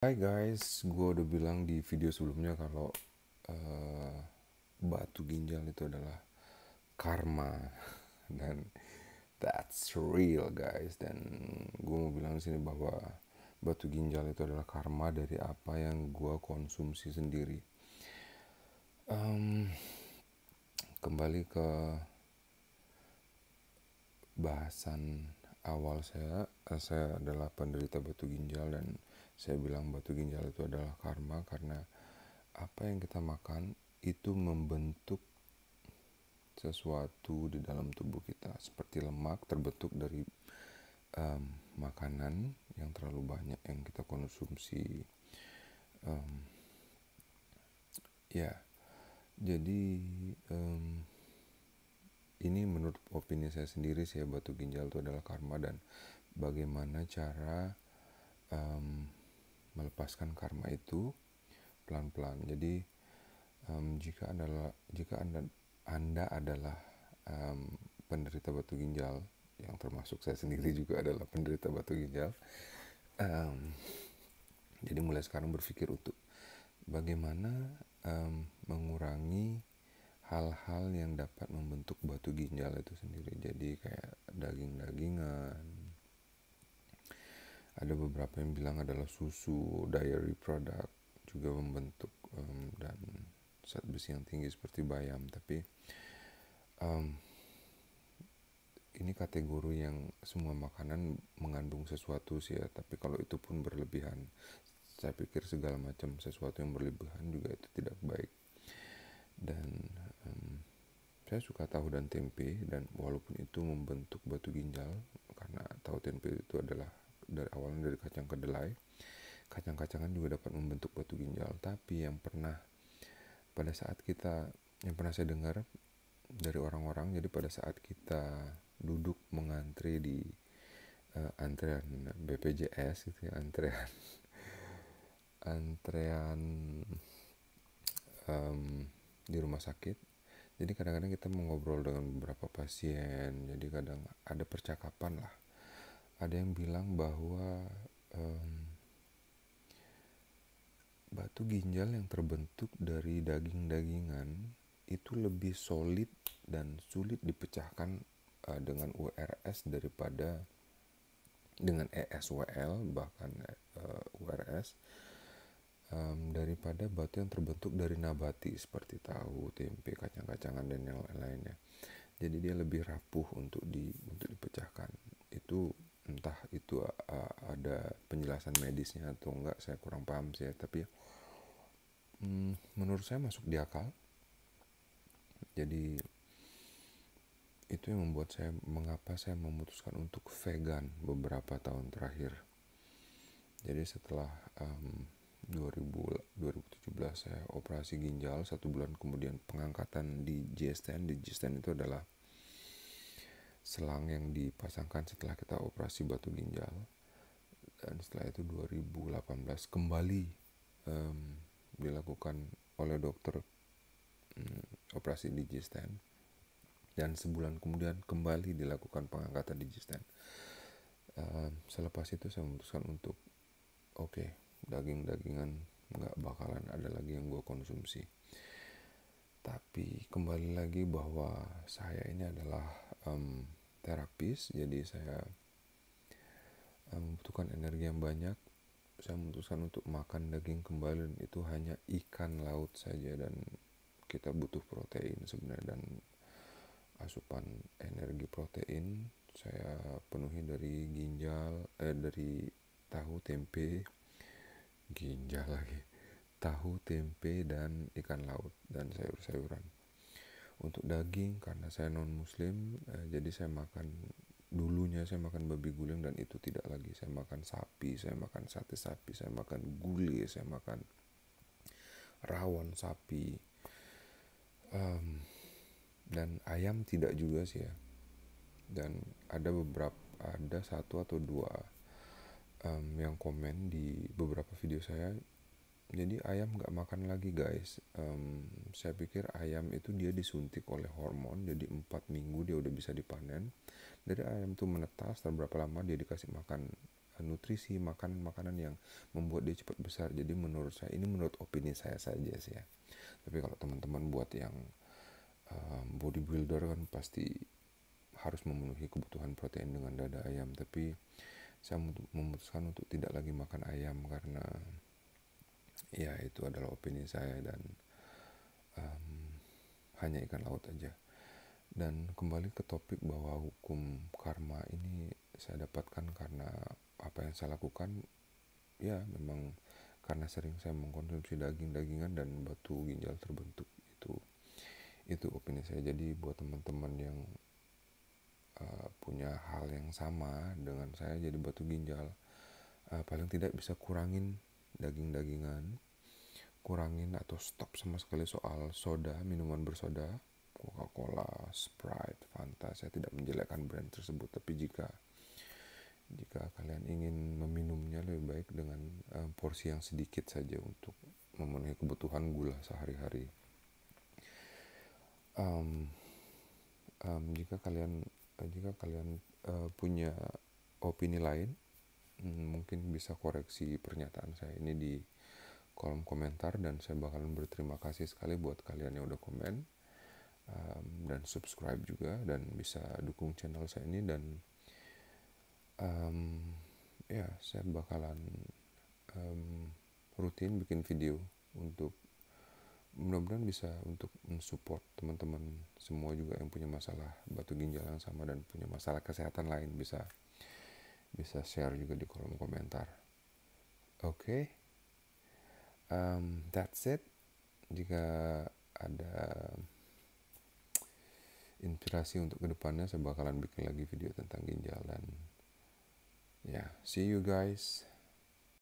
Hai guys, gue udah bilang di video sebelumnya kalau uh, batu ginjal itu adalah karma dan that's real guys dan gue mau bilang di sini bahwa batu ginjal itu adalah karma dari apa yang gue konsumsi sendiri. Um, kembali ke bahasan awal saya, saya adalah penderita batu ginjal dan saya bilang batu ginjal itu adalah karma karena apa yang kita makan itu membentuk sesuatu di dalam tubuh kita seperti lemak terbentuk dari um, makanan yang terlalu banyak yang kita konsumsi um, ya jadi um, ini menurut opini saya sendiri saya batu ginjal itu adalah karma dan bagaimana cara um, melepaskan karma itu pelan-pelan. Jadi um, jika adalah jika anda anda adalah um, penderita batu ginjal yang termasuk saya sendiri juga adalah penderita batu ginjal. Um, jadi mulai sekarang berpikir untuk bagaimana um, mengurangi hal-hal yang dapat membentuk batu ginjal itu sendiri. Jadi kayak daging-dagingan, ada beberapa yang bilang adalah susu diary product juga membentuk um, dan zat besi yang tinggi seperti bayam tapi um, ini kategori yang semua makanan mengandung sesuatu sih ya tapi kalau itu pun berlebihan saya pikir segala macam sesuatu yang berlebihan juga itu tidak baik dan um, saya suka tahu dan tempe dan walaupun itu membentuk batu ginjal karena tahu tempe itu adalah dari awalnya dari kacang kedelai kacang-kacangan juga dapat membentuk batu ginjal tapi yang pernah pada saat kita yang pernah saya dengar dari orang-orang jadi pada saat kita duduk mengantri di uh, antrean BPJS gitu ya antrean antrean um, di rumah sakit jadi kadang-kadang kita mengobrol dengan beberapa pasien jadi kadang ada percakapan lah ada yang bilang bahwa um, batu ginjal yang terbentuk dari daging-dagingan itu lebih solid dan sulit dipecahkan uh, dengan URS daripada dengan ESWL bahkan uh, eh, URS um, daripada batu yang terbentuk dari nabati seperti tahu, tempe, kacang-kacangan dan yang lainnya. Jadi dia lebih rapuh untuk di untuk dipecahkan. Itu entah itu uh, ada penjelasan medisnya atau enggak saya kurang paham sih ya tapi hmm, menurut saya masuk di akal jadi itu yang membuat saya mengapa saya memutuskan untuk vegan beberapa tahun terakhir jadi setelah um, 2000, 2017 saya operasi ginjal satu bulan kemudian pengangkatan di GSTN di GSTN itu adalah selang yang dipasangkan setelah kita operasi batu ginjal dan setelah itu 2018 kembali um, dilakukan oleh dokter um, operasi digistan dan sebulan kemudian kembali dilakukan pengangkatan digistan um, selepas itu saya memutuskan untuk oke okay, daging-dagingan nggak bakalan ada lagi yang gue konsumsi tapi kembali lagi bahwa saya ini adalah um, terapis jadi saya eh, membutuhkan energi yang banyak saya memutuskan untuk makan daging kembali dan itu hanya ikan laut saja dan kita butuh protein sebenarnya dan asupan energi protein saya penuhi dari ginjal eh dari tahu tempe ginjal lagi tahu tempe dan ikan laut dan sayur-sayuran untuk daging karena saya non muslim eh, jadi saya makan dulunya saya makan babi guling dan itu tidak lagi saya makan sapi saya makan sate sapi saya makan gulai saya makan rawon sapi um, dan ayam tidak juga sih ya dan ada beberapa ada satu atau dua um, yang komen di beberapa video saya jadi ayam nggak makan lagi guys um, saya pikir ayam itu dia disuntik oleh hormon jadi empat minggu dia udah bisa dipanen Jadi ayam itu menetas dan berapa lama dia dikasih makan eh, nutrisi makan makanan yang membuat dia cepat besar jadi menurut saya ini menurut opini saya saja sih ya tapi kalau teman-teman buat yang um, bodybuilder kan pasti harus memenuhi kebutuhan protein dengan dada ayam tapi saya memutuskan untuk tidak lagi makan ayam karena ya itu adalah opini saya dan um, hanya ikan laut aja dan kembali ke topik bahwa hukum karma ini saya dapatkan karena apa yang saya lakukan ya memang karena sering saya mengkonsumsi daging-dagingan dan batu ginjal terbentuk itu itu opini saya jadi buat teman-teman yang uh, punya hal yang sama dengan saya jadi batu ginjal uh, paling tidak bisa kurangin daging-dagingan kurangin atau stop sama sekali soal soda minuman bersoda Coca-Cola, Sprite, Fanta saya tidak menjelekkan brand tersebut tapi jika jika kalian ingin meminumnya lebih baik dengan uh, porsi yang sedikit saja untuk memenuhi kebutuhan gula sehari-hari um, um, jika kalian jika kalian uh, punya opini lain Hmm, mungkin bisa koreksi pernyataan saya ini di kolom komentar dan saya bakalan berterima kasih sekali buat kalian yang udah komen um, dan subscribe juga dan bisa dukung channel saya ini dan um, ya saya bakalan um, rutin bikin video untuk mudah-mudahan bisa untuk mensupport teman-teman semua juga yang punya masalah batu ginjal yang sama dan punya masalah kesehatan lain bisa bisa share juga di kolom komentar. Oke, okay. um, that's it. Jika ada inspirasi untuk kedepannya, saya bakalan bikin lagi video tentang ginjal dan ya, yeah. see you guys.